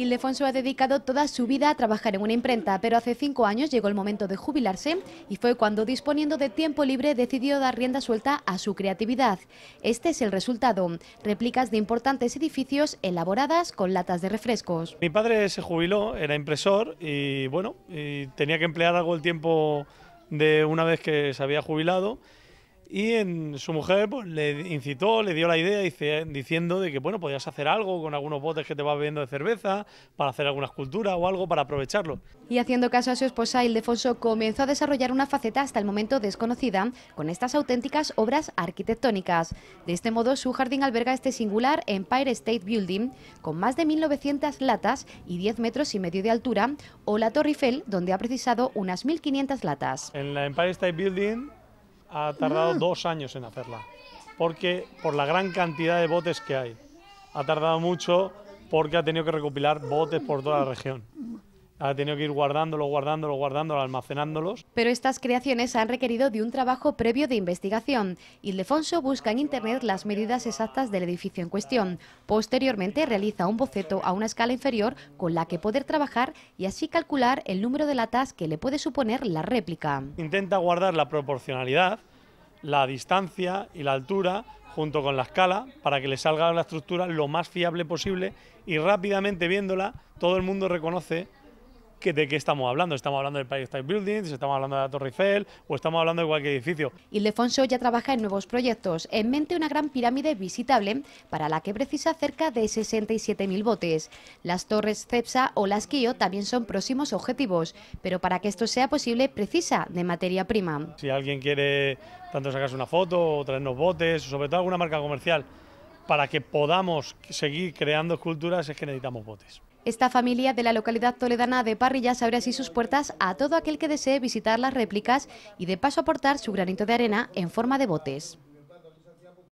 Ildefonso ha dedicado toda su vida a trabajar en una imprenta, pero hace cinco años llegó el momento de jubilarse y fue cuando, disponiendo de tiempo libre, decidió dar rienda suelta a su creatividad. Este es el resultado, réplicas de importantes edificios elaboradas con latas de refrescos. Mi padre se jubiló, era impresor y bueno, y tenía que emplear algo el tiempo de una vez que se había jubilado y en, su mujer pues, le incitó, le dio la idea diciendo de que bueno, podías hacer algo con algunos botes que te vas bebiendo de cerveza, para hacer alguna escultura o algo para aprovecharlo. Y haciendo caso a su esposa, Ildefonso comenzó a desarrollar una faceta hasta el momento desconocida con estas auténticas obras arquitectónicas. De este modo, su jardín alberga este singular Empire State Building, con más de 1.900 latas y 10 metros y medio de altura, o la Torre Eiffel, donde ha precisado unas 1.500 latas. En la Empire State Building ha tardado ah. dos años en hacerla, porque por la gran cantidad de botes que hay. Ha tardado mucho porque ha tenido que recopilar botes por toda la región ha tenido que ir guardándolo, guardándolo, guardándolo, almacenándolos. Pero estas creaciones han requerido de un trabajo previo de investigación. Ildefonso busca en Internet las medidas exactas del edificio en cuestión. Posteriormente realiza un boceto a una escala inferior con la que poder trabajar y así calcular el número de latas que le puede suponer la réplica. Intenta guardar la proporcionalidad, la distancia y la altura junto con la escala para que le salga la estructura lo más fiable posible y rápidamente viéndola todo el mundo reconoce de qué estamos hablando. Estamos hablando del Paradise State building estamos hablando de la Torre Eiffel o estamos hablando de cualquier edificio. Ildefonso ya trabaja en nuevos proyectos, en mente una gran pirámide visitable para la que precisa cerca de 67.000 botes. Las torres Cepsa o las también son próximos objetivos, pero para que esto sea posible precisa de materia prima. Si alguien quiere tanto sacarse una foto o traernos botes, sobre todo alguna marca comercial, para que podamos seguir creando esculturas es que necesitamos botes. Esta familia de la localidad toledana de Parrillas abre así sus puertas a todo aquel que desee visitar las réplicas y de paso aportar su granito de arena en forma de botes.